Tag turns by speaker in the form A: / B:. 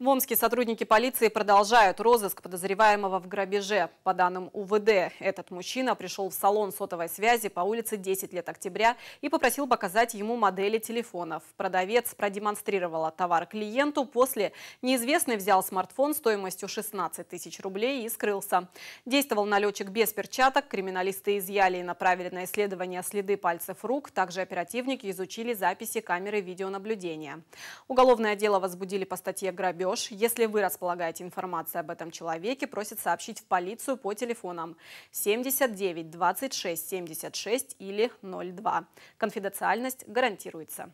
A: В Омске сотрудники полиции продолжают розыск подозреваемого в грабеже. По данным УВД, этот мужчина пришел в салон сотовой связи по улице 10 лет октября и попросил показать ему модели телефонов. Продавец продемонстрировал товар клиенту, после неизвестный взял смартфон стоимостью 16 тысяч рублей и скрылся. Действовал налетчик без перчаток, криминалисты изъяли и направили на исследование следы пальцев рук, также оперативники изучили записи камеры видеонаблюдения. Уголовное дело возбудили по статье «Грабеж» молодежь, если вы располагаете информацией об этом человеке, просит сообщить в полицию по телефонам 79 26 76 или 02. Конфиденциальность гарантируется.